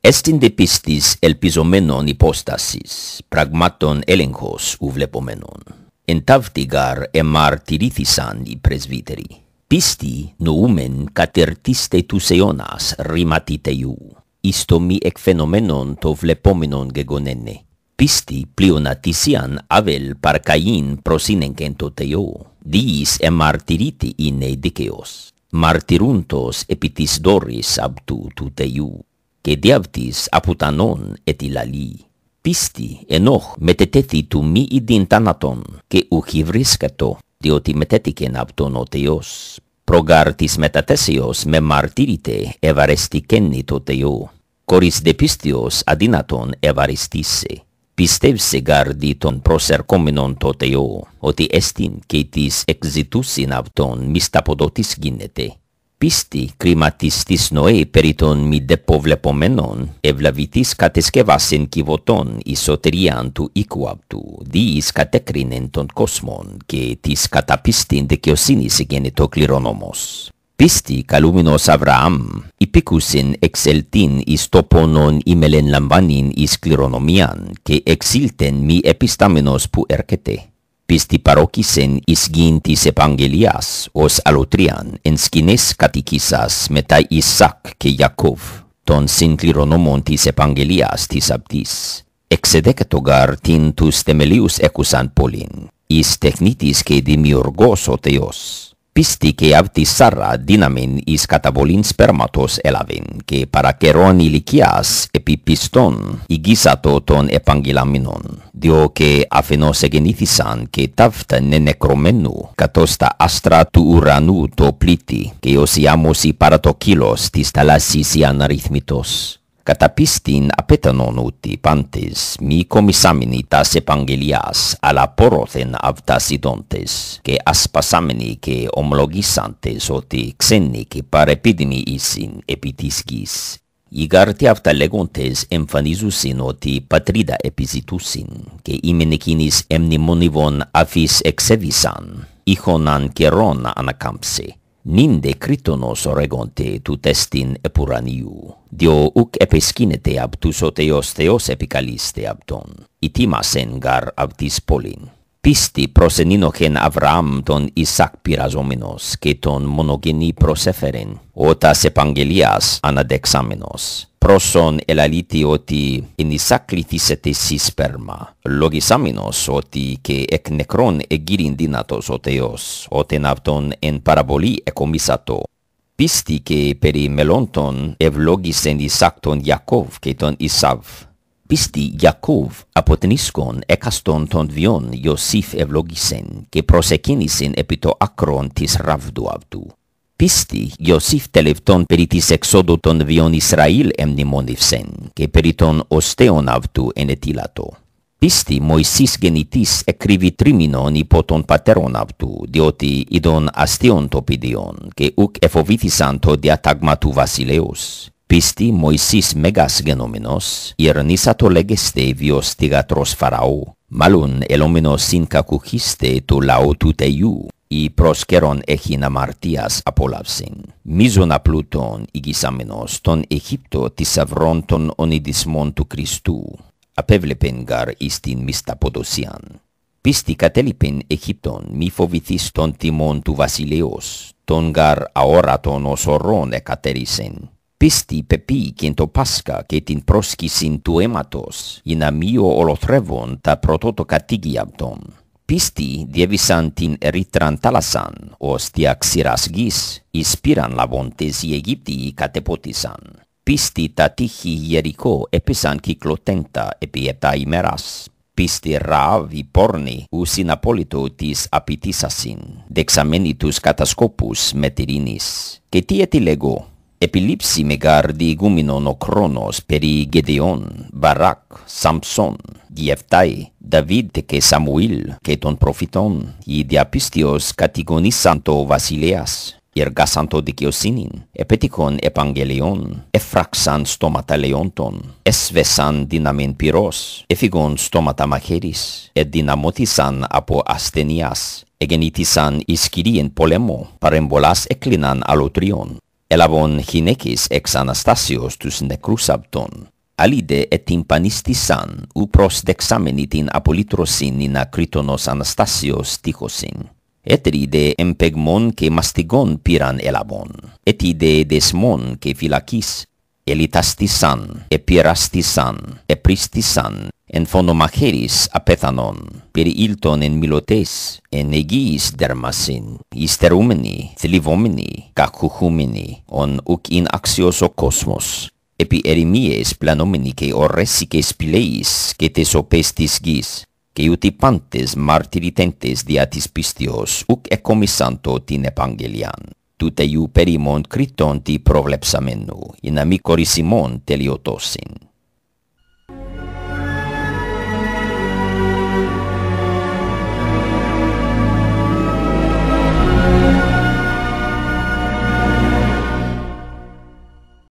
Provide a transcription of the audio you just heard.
Estinde pistis elpisomenon hypostasis, pragmaton elenchos u vlepomenon. Entavtigar emartirithisan i presviteri. Pisti noumen catertiste tus aeonas rimatiteiu, isto mi ecfenomenon to vlepomenon gegonene. Pisti plionatisian avel parcain prosinento teiuu. Δίς εμαρτυρίτη είναι δίκαιος. Μαρτυρούντος επί της δόρης αυτού του Θεού. Και διάβτης απουτανών ετι λαλή. Πίστη ενόχ μετετέθη του μη ιδιντάνατον, και ουχι βρίσκατο διότι μετέτηκεν αυτόν ο Θεός. Προγάρ της μετατέσεως με μαρτυρίτη ευαρεστικένει το Θεό. Κορίς δε πίστιος αδύνατον Πιστεύσε γάρδι των προσερκόμενων τότε, ο, ότι εστιν και της εξητούσιν αυτών μισταποδότης γίνεται. Πίστη κρίματις της Νοέ περί των μη δεποβλεπομένων, ευλαβητής κατεσκευάσεν κυβωτών η σωτηρίαν του οίκου αυτού, διείς κατέκρινεν των κόσμων και της καταπίστην δικαιοσύνης το κληρονόμος. Πίστη καλούμενος Αβραάμ, υπήκουσιν εξελτίν εις το πόνον ημελεν λαμβάνιν εις κληρονομίαν και εξήλτεν μη επιστάμενος που έρχεται. Πίστη παρόκισεν εις γήν της επαγγελίας ως αλωτρίαν εν σκηνές κατοικίσας μετά Ισάκ και Ιακώβ, των συγκληρονόμων της επαγγελίας της Απτής. Εξεδέκτο γάρ την τους θεμελίους έκουσαν πόλιν, εις τεχνίτης και δημιουργός ο Θεός. Πίστη και αυτή σάρα δύναμη εις καταβολήν σπέρματος έλαβεν και παρακερών ηλικίας επί πιστών ηγίσατο των επαγγελαμινών, διό και αφενός εγενήθησαν και ταύτα νενεκρομένου καθώς τα άστρα του ουρανού το πλήτη και ως η άμμωση παρά το κύλος της θαλάσσης η αναρρυθμητός πίστην απέτανον ούτι πάντες, μη κομισάμενοι τας επαγγελιάς, αλλά πόρωθεν αυτάς ειδόντες, και ασπασάμενοι και ομολογήσαντες ότι ξένοι και παρεπίδημοι ήσιν επί της γης. Οι γάρτοι αυτά λέγοντες εμφανίζουσιν ότι πατρίδα επιζητούσιν, και ήμεν εκείνης εμνημονιβών αφής εξέβησαν, ήχοναν καιρόν ανακάμψε. Ninde critonos oregonte tu testin epuraniu, dio uc episcinete abtus theos epikaliste abton, itimasen gar abtis polin. πίστη προς Αβραάμ τον Ισακ πειραζόμενος και τον μονογενή προσέφερεν, ότας επαγγελίας αναδεξάμενος. Πρόσον ελαλίτη ότι εν Ισακ λυθήσετε συσπέρμα, λογισάμενος ότι και εκ νεκρών εγκύριν δυνατός ο Θεός, ότεν αυτον εν παραβολή εκομίσατο. Πίστη και περί μελόντων ευλόγησεν Ισακ τον Ιακώβ και τον Ισαβ, πίστη Ιακώβ από την ίσκον έκαστον των βιόν Ιωσήφ ευλόγησεν και προσεκίνησεν επί το άκρον της ράβδου αυτού. Πίστη Ιωσήφ τελευτον περί της εξόδου των βιον Ισραήλ εμνημονεύσεν και περί των οστέων αυτού ενετήλατο. Πίστη Μωυσής γεννητής εκρύβει τρίμηνον υπό τον πατέρων αυτού, διότι ειδών αστείων το πηδιόν και ουκ εφοβήθησαν το διατάγμα του βασιλέως Πίστη Μωυσής Μέγας γενόμενος, ηρνίσα το λέγεστε βιος θυγατρός Φαραώ, μάλλον ελόμενος κακουχίστε το λαό του Τεϊού, ή προς καιρόν έχειν αμαρτίας απόλαυσιν. Μίζων απλούτων ηγισάμενος τον Αιγύπτο της αυρών των ονειδισμών του Χριστού, απέβλεπεν γαρ εις την μισταποδοσίαν. Πίστη κατέλειπεν Αιγύπτον μη φοβηθείς των τιμών του βασιλέως, τον γαρ αόρατον ως ορών πίστη και το Πάσχα και την πρόσκηση του αίματος, για να μείω ολοθρεύουν τα πρωτότο αυτών. Πίστη διέβησαν την ερήτραν θάλασσαν, ως δια γης, εις λαβών της οι Αιγύπτιοι κατεπότησαν. Πίστη τα τείχη γερικό έπεσαν κυκλοτέντα επί επτά ημέρας. Πίστη ραβι πόρνη ου συναπόλυτο της απειτήσασιν, δεξαμένη τους κατασκόπους τυρίνης. Και τι λέγω, Επιλήψη μεγάρδι γούμινον ο χρόνος περί Γεδεών, Βαρακ, Σαμψόν, Διεφτάι, Δαβίδ και Σαμουήλ και των προφητών, οι διαπίστιος κατηγονήσαν το βασιλέας, εργάσαν το δικαιοσύνην, επέτυχον επαγγελιών, εφράξαν στόματα λεόντων, έσβεσαν δύναμην πυρός, έφυγον στόματα μαχαίρις, εδυναμώτησαν από ασθενείας, εγεννήτησαν ισχυρίεν πολέμο, παρεμβολάς έκλειναν αλωτρίων, Elabon Chinekis ex Anastasiostus ne Krusapton Alide et Timpanisti san u pros dexamenit in Apolitrosinina Kritonos Anastasiostikosin etride Empegmon che mastigon Piran Elabon et ide Desmon che Philachis eti tastisan e pirastisan e pristisan εν μαχαίρις απέθανον, περιήλτων εν μιλωτές, εν εγγύης δερμασίν, ιστερούμενοι, θλιβόμενοι, κακουχούμενοι, ον ουκ ειν αξιος ο κόσμος, επί ερημίες πλανόμενοι και ορέσικες πηλαίης και τες οπές της γης, και ούτι πάντες μαρτυρητέντες δια της πίστιος ουκ εκόμισαν το την επαγγελιάν. Τούτε ιού περιμον κριτών τι προβλεψαμένου, ειν κορίσιμον τελειωτώσιν.